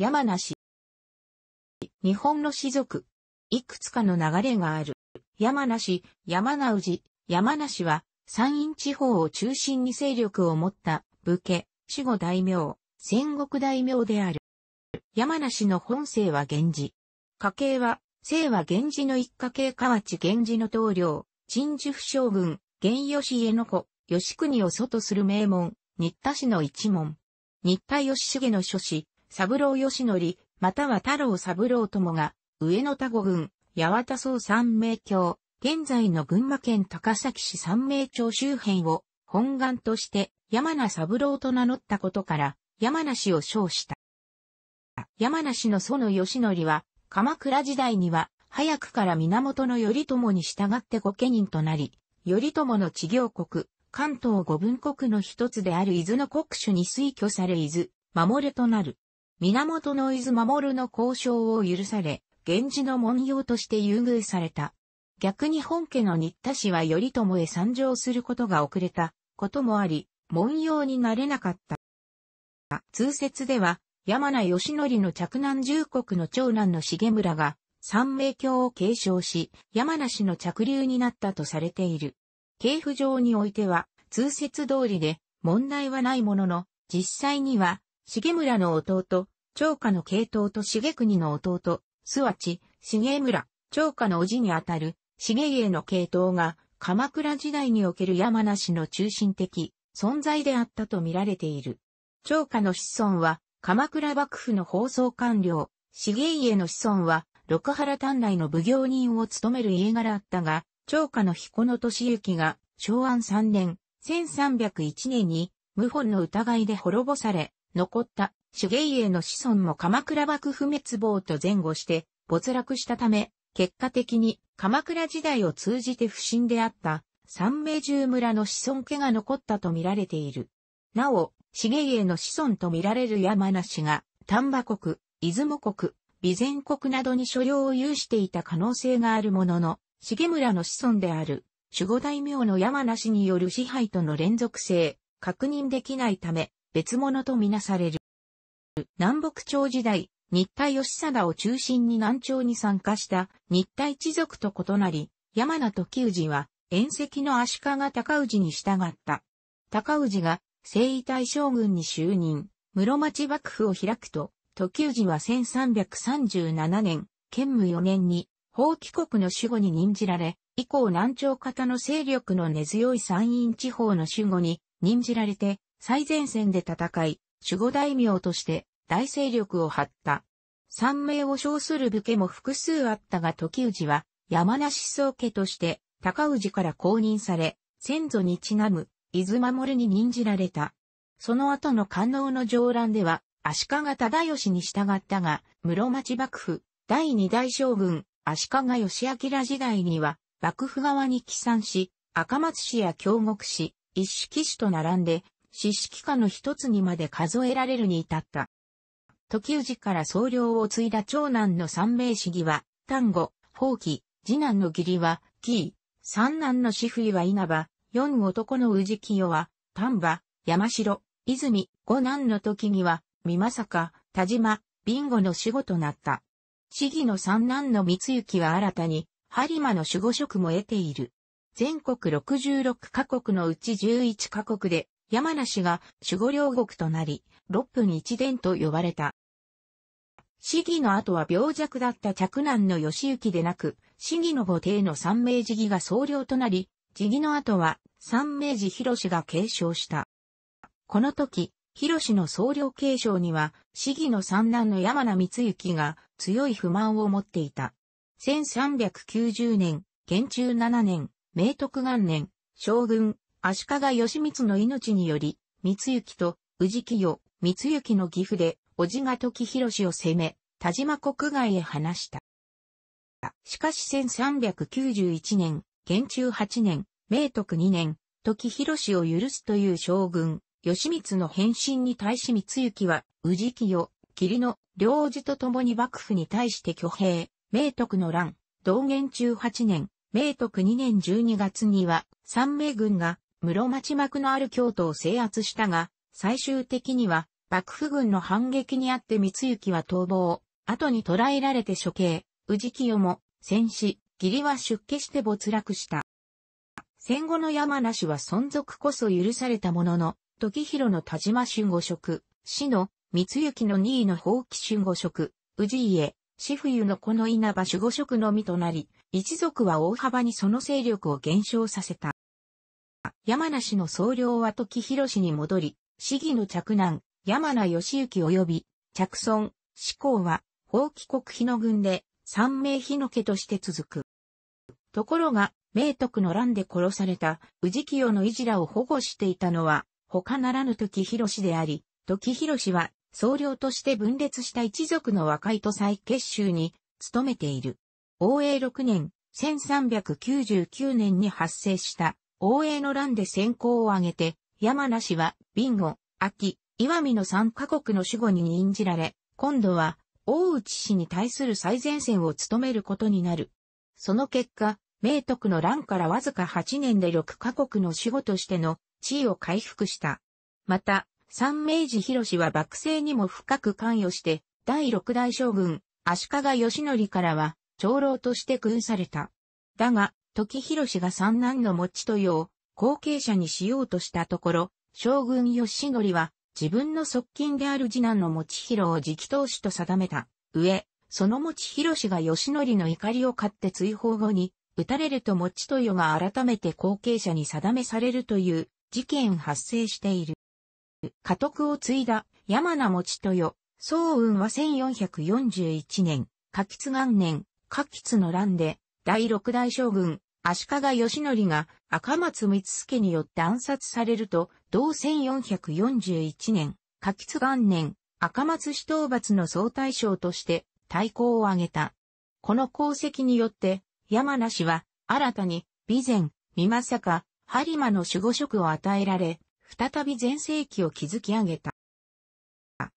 山梨。日本の氏族。いくつかの流れがある。山梨、山直氏。山梨は、山陰地方を中心に勢力を持った武家、守護大名、戦国大名である。山梨の本姓は源氏。家系は、姓は源氏の一家系河内源氏の棟梁、陳寿府将軍、源義家の子、吉国を祖とする名門、新田氏の一門。新田義重の諸子、三郎義則、または太郎三郎友が、上野田五郡、八幡総三名郷、現在の群馬県高崎市三名町周辺を、本願として山名三郎と名乗ったことから、山名氏を称した。山名氏の園義則は、鎌倉時代には、早くから源頼朝に従って御家人となり、頼朝の治行国、関東五分国の一つである伊豆の国主に推挙され伊豆、守れとなる。源の伊豆守の交渉を許され、源氏の文様として優遇された。逆に本家の新田氏は頼朝へ参上することが遅れたこともあり、文様になれなかった。通説では、山名義則の着南重国の長男の重村が、三名教を継承し、山名氏の着流になったとされている。系譜上においては、通説通りで、問題はないものの、実際には、重村の弟、長家の系統と重国の弟、すわち、重村、長家の叔父にあたる、重家の系統が、鎌倉時代における山梨の中心的存在であったと見られている。長家の子孫は、鎌倉幕府の放送官僚、重家の子孫は、六原丹内の奉行人を務める家柄あったが、長家の彦の敏行が、昭安3年、1301年に、謀反の疑いで滅ぼされ、残った芸家の子孫も鎌倉幕府滅亡と前後して没落したため、結果的に鎌倉時代を通じて不審であった三名十村の子孫家が残ったと見られている。なお、重家の子孫と見られる山梨が丹波国、出雲国、備前国などに所領を有していた可能性があるものの、重村の子孫である守護大名の山梨による支配との連続性、確認できないため、別物とみなされる。南北朝時代、日体義貞を中心に南朝に参加した日体一族と異なり、山名時氏は、遠石の足利高氏に従った。高氏が、征夷大将軍に就任、室町幕府を開くと、時氏は1337年、建武4年に、法帰国の守護に任じられ、以降南朝方の勢力の根強い山陰地方の守護に任じられて、最前線で戦い、守護大名として大勢力を張った。三名を称する武家も複数あったが時氏は山梨宗家として高氏から公認され、先祖にちなむ、伊豆守に任じられた。その後の官能の上乱では、足利忠義に従ったが、室町幕府、第二代将軍、足利義明時代には、幕府側に帰参し、赤松氏や京極氏、一色氏と並んで、四式家の一つにまで数えられるに至った。時氏から総領を継いだ長男の三名市議は、丹後、放棄、次男の義理は、紀伊、三男の四冬は稲葉、四男の氏清は、丹波、山城、泉、五男の時には、三政田島、ビンゴの死後となった。市議の三男の三行は新たに、播磨の守護職も得ている。全国66カ国のうち11カ国で山梨が守護領国となり、六分一伝と呼ばれた。市議の後は病弱だった嫡男の義行でなく、市議の母帝の三名寺義が総領となり、寺義の後は三名寺広が継承した。この時、広の総領継承には、市議の三男の山名光行が強い不満を持っていた。1390年、元中7年、明徳元年、将軍、足利義満の命により、光行と宇治清、光行の岐阜で、叔父が時広を攻め、田島国外へ放した。しかし1391年、元中8年、明徳2年、時広を許すという将軍、義満の返信に対し光行は、宇治清、霧の領事と共に幕府に対して挙兵、明徳の乱、同元中8年、明徳2年12月には、三名軍が室町幕のある京都を制圧したが、最終的には、幕府軍の反撃にあって三行は逃亡、後に捕らえられて処刑、宇治清も、戦死、義理は出家して没落した。戦後の山梨は存続こそ許されたものの、時広の田島春護職、死の、三行の二位の放棄春護職、宇治家、死冬のこの稲葉守護職のみとなり、一族は大幅にその勢力を減少させた。山梨の総領は時広氏に戻り、市議の着難、山名義行及び、着村、志向は、法規国日の軍で、三名日の家として続く。ところが、明徳の乱で殺された、治清の維持らを保護していたのは、他ならぬ時広氏であり、時広氏は、総領として分裂した一族の和解と再結集に、努めている。応永6年、1399年に発生した王永の乱で先行を挙げて、山梨は、ビンゴ、秋、岩見の三カ国の守護に任じられ、今度は、大内氏に対する最前線を務めることになる。その結果、明徳の乱からわずか8年で6カ国の守護としての地位を回復した。また、三明治広氏は幕政にも深く関与して、第六代将軍、足利義則からは、長老として軍された。だが、時広が三男の持ち豊を後継者にしようとしたところ、将軍義則は自分の側近である次男の持ち広を直当主と定めた。上、その持ち広が義則の怒りを買って追放後に、撃たれると持ち豊が改めて後継者に定めされるという事件発生している。家督を継いだ山名持ち豊、よ、宗雲は1441年、柿津元年、柿津の乱で、第六代将軍、足利義則が赤松光助によって暗殺されると、同1441年、柿吉元年、赤松市討伐の総大将として対抗を挙げた。この功績によって、山梨は新たに備前、美政か、播磨の守護職を与えられ、再び全盛期を築き上げた。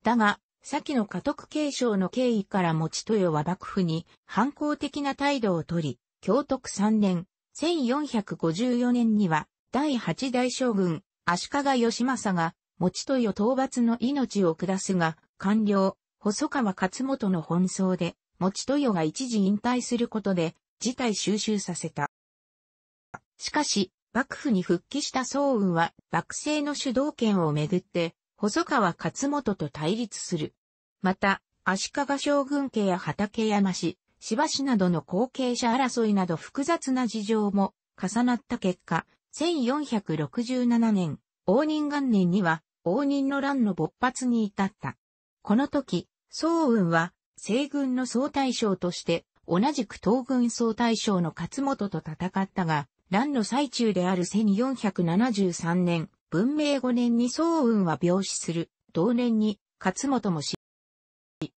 だが、先の家督継承の経緯から持ち豊は幕府に反抗的な態度をとり、京徳3年、1454年には、第8代将軍、足利義政が、持豊討伐の命を下すが、官僚、細川勝元の奔走で、持豊が一時引退することで、事態収集させた。しかし、幕府に復帰した総運は、幕政の主導権をめぐって、細川勝元と対立する。また、足利将軍家や畠山氏、柴氏などの後継者争いなど複雑な事情も重なった結果、1467年、応仁元年には応仁の乱の勃発に至った。この時、総雲は西軍の総大将として同じく東軍総大将の勝元と戦ったが、乱の最中である1473年、文明五年に宗雲は病死する。同年に勝本も死。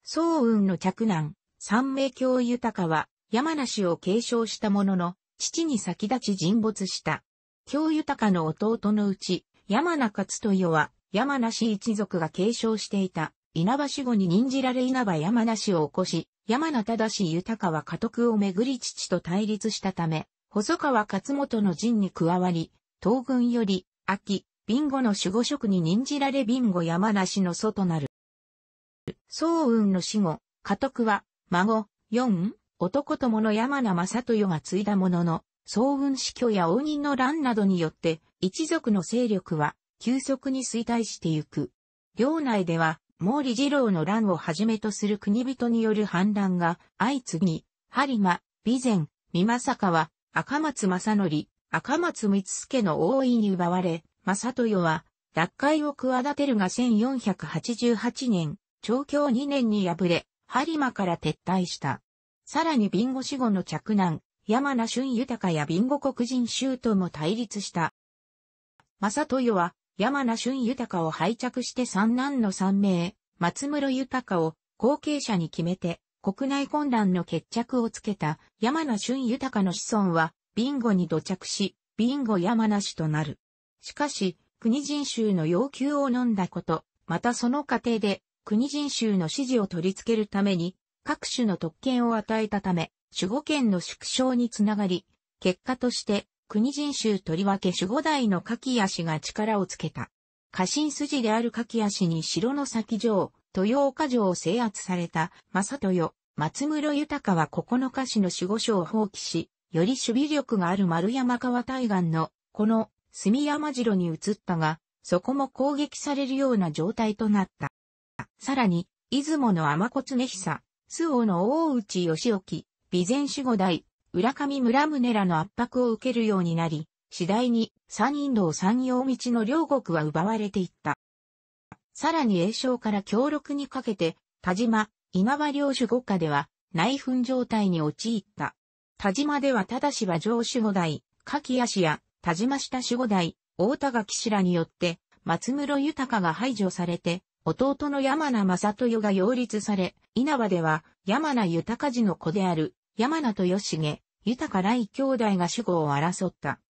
宗雲の嫡男、三名教豊は山梨を継承したものの、父に先立ち沈没した。京豊の弟のうち、山中津豊は、山梨一族が継承していた、稲葉守護に任じられ稲葉山梨を起こし、山名正豊は家督をめぐり父と対立したため、細川勝本の陣に加わり、東軍より、秋、ビンゴの守護職に任じられビンゴ山梨の祖となる。宗雲の死後、家督は、孫、四、男友の山名正豊が継いだものの、宗雲死去や応仁の乱などによって、一族の勢力は、急速に衰退してゆく。領内では、毛利次郎の乱をはじめとする国人による反乱が、相次ぎ、播磨、備前、三正は、赤松正則、赤松光助の大いに奪われ、正豊は、脱会を企てるが1488年、長教2年に敗れ、播磨から撤退した。さらにビンゴ死後の着難、山名俊豊やビンゴ黒人州とも対立した。正豊は、山名俊豊を拝着して三男の三名、松室豊を後継者に決めて、国内混乱の決着をつけた山名俊豊の子孫は、ビンゴに土着し、ビンゴ山名氏となる。しかし、国人衆の要求を飲んだこと、またその過程で、国人衆の支持を取り付けるために、各種の特権を与えたため、守護権の縮小につながり、結果として、国人衆とりわけ守護代の柿屋氏が力をつけた。家臣筋である柿屋氏に城の先城、豊岡城を制圧された、正豊、松室豊は9日市の守護所を放棄し、より守備力がある丸山川対岸の、この隅山城に移ったが、そこも攻撃されるような状態となった。さらに、出雲の天子常久、周王の大内義興、備前守護代、浦上村宗らの圧迫を受けるようになり、次第に三人道三陽道の両国は奪われていった。さらに栄翔から強力にかけて、田島、今葉領主五家では内紛状態に陥った。田島ではただしは上守護代、柿足や田島下守護代、大田垣氏らによって、松室豊が排除されて、弟の山名正豊が擁立され、稲葉では山名豊氏の子である山名豊重、豊来兄弟が主語を争った。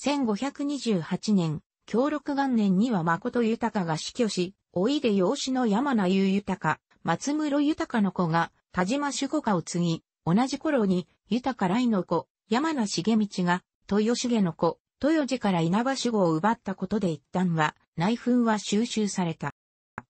1528年、協力元年には誠豊が死去し、おいで養子の山名優豊、松室豊の子が田島守護家を継ぎ、同じ頃に豊来の子、山名重道が豊重の子、豊寺から稲葉守護を奪ったことで一旦は、内紛は収集された。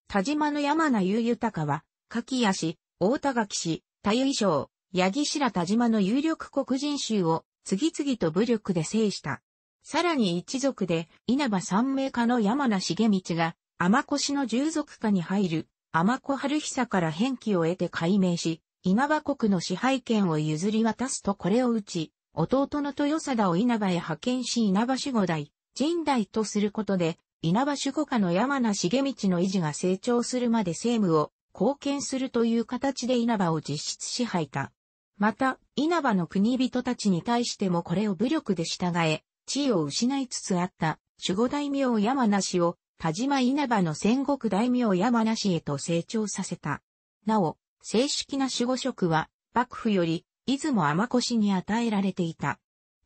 田島の山名優豊は、柿谷氏、大田垣氏、太衣装、八木白田島の有力黒人衆を次々と武力で制した。さらに一族で稲葉三名家の山名重道が天越の従属家に入る天子春久から返記を得て改名し、稲葉国の支配権を譲り渡すとこれを打ち、弟の豊貞を稲葉へ派遣し稲葉守護代、神代とすることで、稲葉守護家の山名茂道の維持が成長するまで政務を貢献するという形で稲葉を実質支配た。また、稲葉の国人たちに対してもこれを武力で従え、地位を失いつつあった守護大名山名氏を田島稲葉の戦国大名山名氏へと成長させた。なお、正式な守護職は幕府より出雲天越に与えられていた。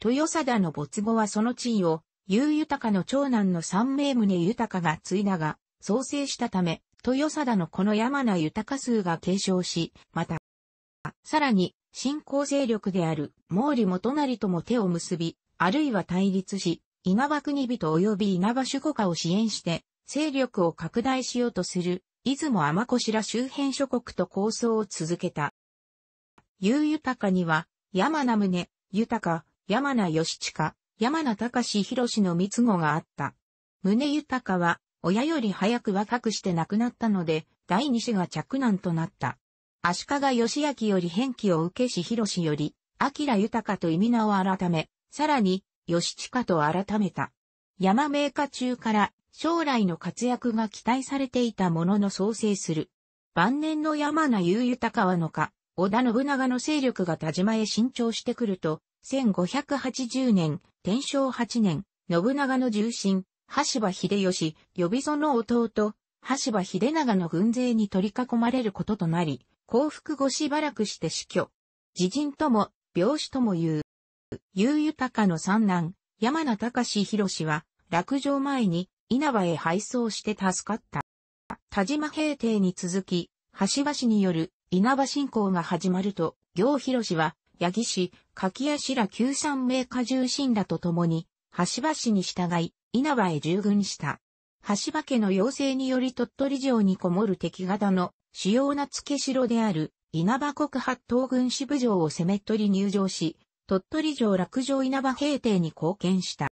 豊貞の没後はその地位を、優豊の長男の三名宗豊が継いだが、創生したため、豊貞のこの山名豊数が継承し、また、さらに、新興勢力である毛利元成とも手を結び、あるいは対立し、稲葉国人及び稲葉守護家を支援して、勢力を拡大しようとする、出雲天越ら周辺諸国と構想を続けた。ゆう豊かには、山名宗、豊、山名義親、山名隆弘の三つ子があった。宗豊は、親より早く若くして亡くなったので、第二子が嫡男となった。足利義明より返記を受けししより、明豊と意味名を改め、さらに、義親と改めた。山名家中から将来の活躍が期待されていたものの創生する。晩年の山名う豊はのか、織田信長の勢力が田島へ伸長してくると、1580年、天正8年、信長の重臣、橋場秀吉、予備その弟、橋場秀長の軍勢に取り囲まれることとなり、降伏後しばらくして死去。自人とも、病死とも言う。優豊の三男、山名隆博は、落城前に稲葉へ敗走して助かった。田島平定に続き、橋橋による稲葉信仰が始まると、行広氏は、八木氏、柿屋氏ら旧三名家重臣らと共に、橋場氏に従い、稲葉へ従軍した。橋場家の要請により鳥取城にこもる敵方の主要な付け城である稲葉国八東軍支部城を攻め取り入城し、鳥取城落城稲葉平定に貢献した。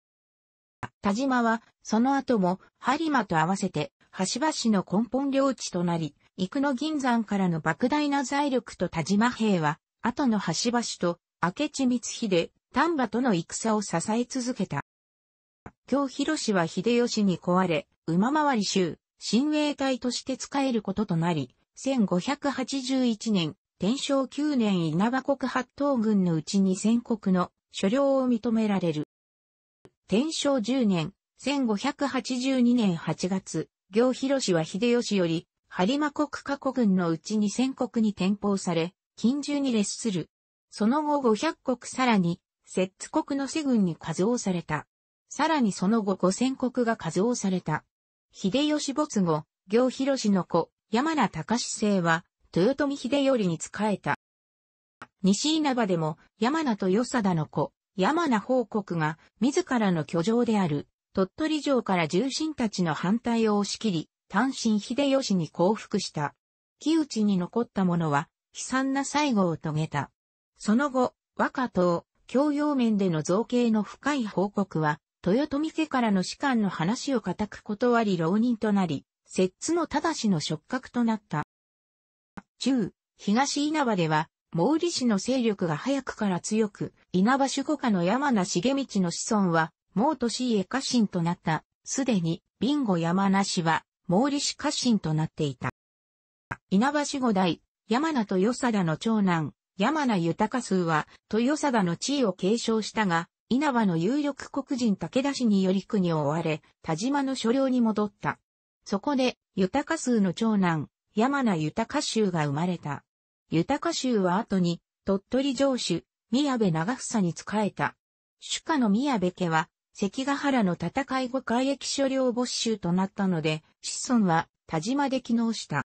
田島は、その後も、播磨と合わせて、橋場の根本領地となり、生野銀山からの莫大な財力と田島兵は、後の橋橋と明智光秀、丹波との戦を支え続けた。京広氏は秀吉に壊れ、馬回り州、親衛隊として使えることとなり、1581年、天正9年稲葉国八島軍のうちに戦国の所領を認められる。天正10年、1582年8月、行広氏は秀吉より、播磨国加古軍のうち2000国に転封され、近中に列する。その後500国さらに、摂津国の世軍に加増された。さらにその後5000国が加増された。秀吉没後、行広氏の子、山名隆姓は、豊臣秀頼に仕えた。西稲葉でも、山名と与貞の子、山名報国が、自らの居城である、鳥取城から重臣たちの反対を押し切り、単身秀吉に降伏した。木内に残った者は、悲惨な最後を遂げた。その後、若党、教養面での造形の深い報告は、豊臣家からの士官の話を固く断り浪人となり、摂津の正の触覚となった。中、東稲葉では、毛利氏の勢力が早くから強く、稲葉守護家の山名重道の子孫は、毛利氏家家臣となった。すでに、ビンゴ山名氏は、毛利氏家臣となっていた。稲葉守護代、山名と与貞の長男、山名豊数は、豊貞の地位を継承したが、稲葉の有力国人武田氏により国を追われ、田島の所領に戻った。そこで、豊数の長男、山名豊州が生まれた。豊州は後に、鳥取城主、宮部長房に仕えた。主家の宮部家は、関ヶ原の戦い後海役所領没収となったので、子孫は田島で機能した。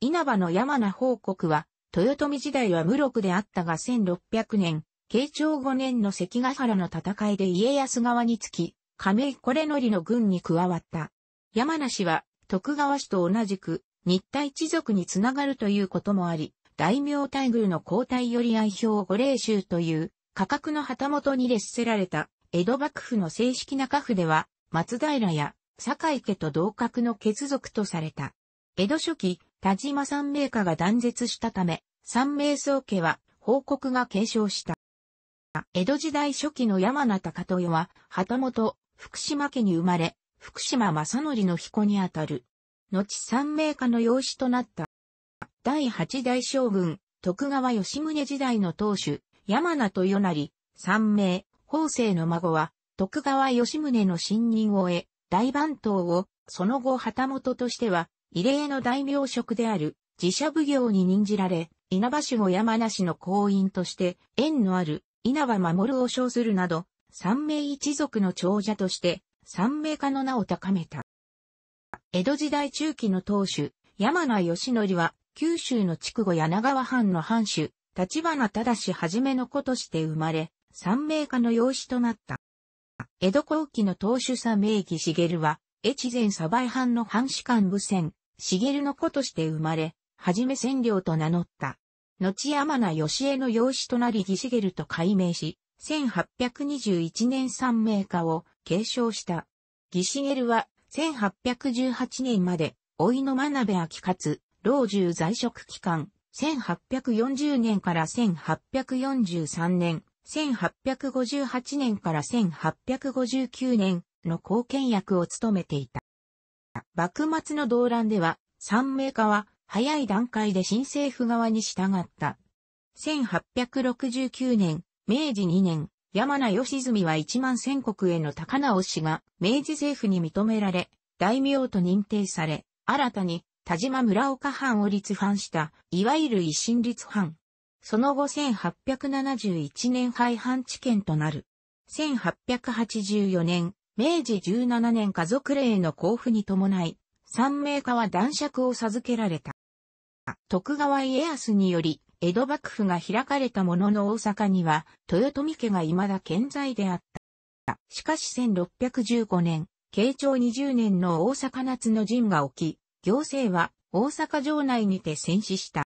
稲葉の山名報告は、豊臣時代は無力であったが1600年、慶長5年の関ヶ原の戦いで家康側につき、亀井これのりの軍に加わった。山梨は徳川氏と同じく、日体一族につながるということもあり、大名大宮の交代より愛表五霊衆という、価格の旗本に列せられた江戸幕府の正式な家父では、松平や酒井家と同格の血族とされた。江戸初期、田島三名家が断絶したため、三名宗家は報告が継承した。江戸時代初期の山名高豊は、旗本、福島家に生まれ、福島正則の彦にあたる。後三名家の養子となった。第八代将軍、徳川吉宗時代の当主、山名豊成、三名、後世の孫は、徳川吉宗の信任を得、大番頭を、その後旗本としては、異例の大名職である、自社奉行に任じられ、稲葉守護山梨の行員として、縁のある稲葉守を称するなど、三名一族の長者として、三名家の名を高めた。江戸時代中期の当主、山名義則は、九州の筑後柳川藩の藩主、立花忠はじめの子として生まれ、三名家の養子となった。江戸後期の当主三名義茂は、越前鯖江藩の藩士官武仙、茂の子として生まれ、はじめ占領と名乗った。後山名義江の養子となり義茂と改名し、1821年三名家を継承した。義茂は、1818年まで、老いの真鍋明勝、老中在職期間、1840年から1843年、1858年から1859年の貢献役を務めていた。幕末の動乱では、三名家は早い段階で新政府側に従った。1869年、明治2年、山名義澄は一万千国への高直氏が明治政府に認められ、大名と認定され、新たに田島村岡藩を立藩した、いわゆる維新立藩、その後1871年廃藩置県となる。1884年、明治17年家族令の交付に伴い、三名家は男爵を授けられた。徳川家康により、江戸幕府が開かれたものの大阪には、豊臣家が未だ健在であった。しかし1615年、慶長20年の大阪夏の陣が起き、行政は大阪城内にて戦死した。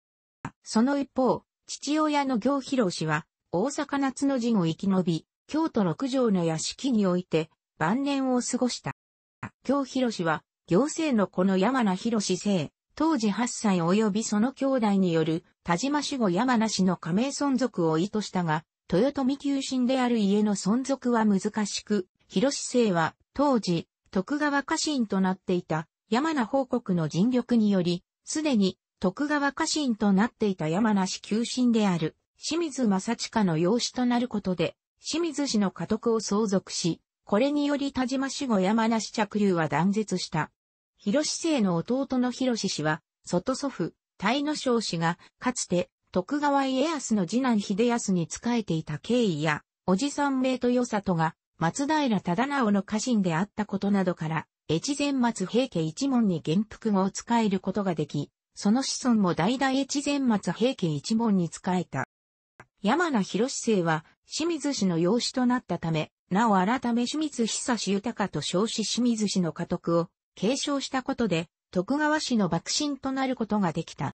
その一方、父親の行広氏は、大阪夏の陣を生き延び、京都六条の屋敷において、晩年を過ごした。行広氏は、行政のこの山名広氏当時8歳及びその兄弟による田島守護山名氏の加盟存続を意図したが、豊臣旧進である家の存続は難しく、広氏は当時徳川家臣となっていた山名報告の尽力により、すでに徳川家臣となっていた山梨旧臣である清水正親の養子となることで、清水氏の家督を相続し、これにより田島氏護山梨着流は断絶した。広志生の弟の広志氏は、外祖父、大野省氏が、かつて、徳川家康の次男秀康に仕えていた経緯や、おじさん名と与里が、松平忠直の家臣であったことなどから、越前松平家一門に元服後を仕えることができ、その子孫も代々越前松平家一門に仕えた。山名博生は、清水氏の養子となったため、なお改め清水久志豊と称し清水氏の家督を継承したことで、徳川氏の幕臣となることができた。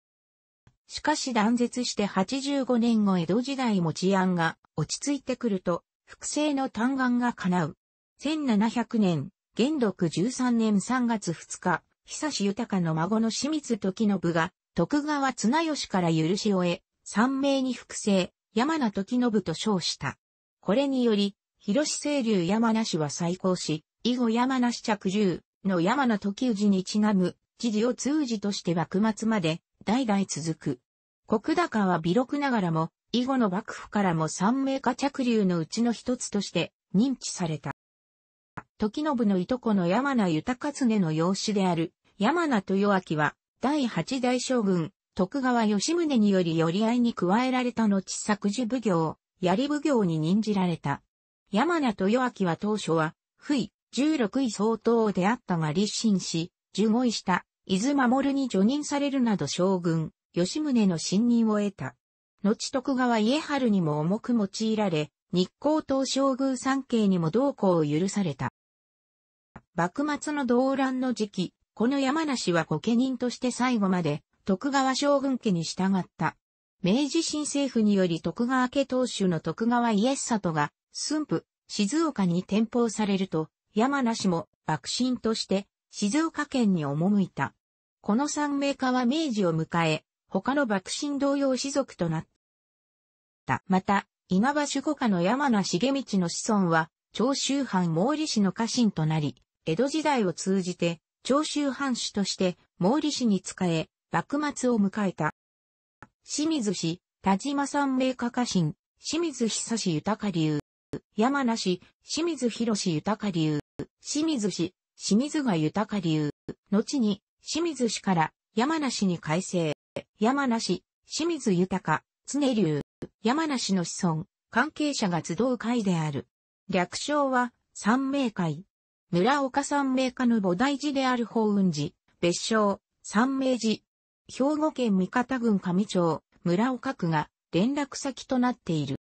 しかし断絶して85年後江戸時代も治安が落ち着いてくると、複製の嘆願が叶う。1700年、元禄13年3月2日、久し豊の孫の清水時信が、徳川綱吉から許しを得、三名に複製、山名時信と称した。これにより、広清流山名氏は再興し、以後山名氏着流、の山名時氏にちなむ、時事を通じとして幕末まで、代々続く。国高は微力ながらも、以後の幕府からも三名家着流のうちの一つとして認知された。時信のいとこの山名豊常の養子である山名豊明は、第八代将軍、徳川吉宗により寄り合いに加えられた後作事奉行、槍奉行に任じられた。山名豊明は当初は、不意、十六位相当であったが立身し、15位した、伊豆守に除任されるなど将軍、吉宗の信任を得た。後徳川家春にも重く用いられ、日光東照宮三景にも同行を許された。幕末の動乱の時期、この山梨は御家人として最後まで徳川将軍家に従った。明治新政府により徳川家当主の徳川家里が駿府、静岡に転封されると、山梨も幕臣として静岡県に赴いた。この三名家は明治を迎え、他の幕臣同様士族となった。また、稲葉守護家の山梨茂道の子孫は、長州藩毛利氏の家臣となり、江戸時代を通じて長州藩主として毛利氏に仕え、幕末を迎えた。清水氏、田島三名家家臣、清水久志豊流、山梨、清水博士豊流、清水氏、清水が豊流、後に清水氏から山梨に改正、山梨、清水豊、常流、山梨の子孫、関係者が集う会である。略称は、三名会。村岡三名家の菩提寺である法雲寺、別称、三名寺。兵庫県三方郡上町、村岡区が連絡先となっている。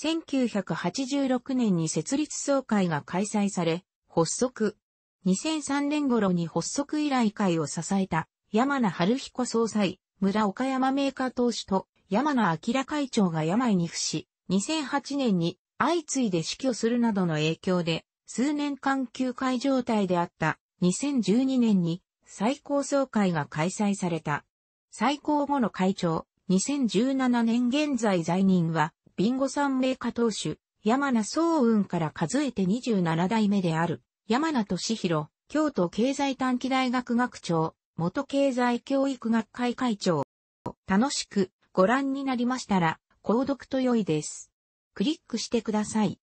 1986年に設立総会が開催され、発足。2003年頃に発足以来会を支えた山名春彦総裁、村岡山名家党首投と山名明会長が病に伏し、2008年に相次いで死去するなどの影響で数年間休会状態であった2012年に最高総会が開催された。最高後の会長、2017年現在在任は、ビンゴ三名家当主、山名総運から数えて27代目である、山名俊弘、京都経済短期大学学長、元経済教育学会会長。楽しくご覧になりましたら、購読と良いです。クリックしてください。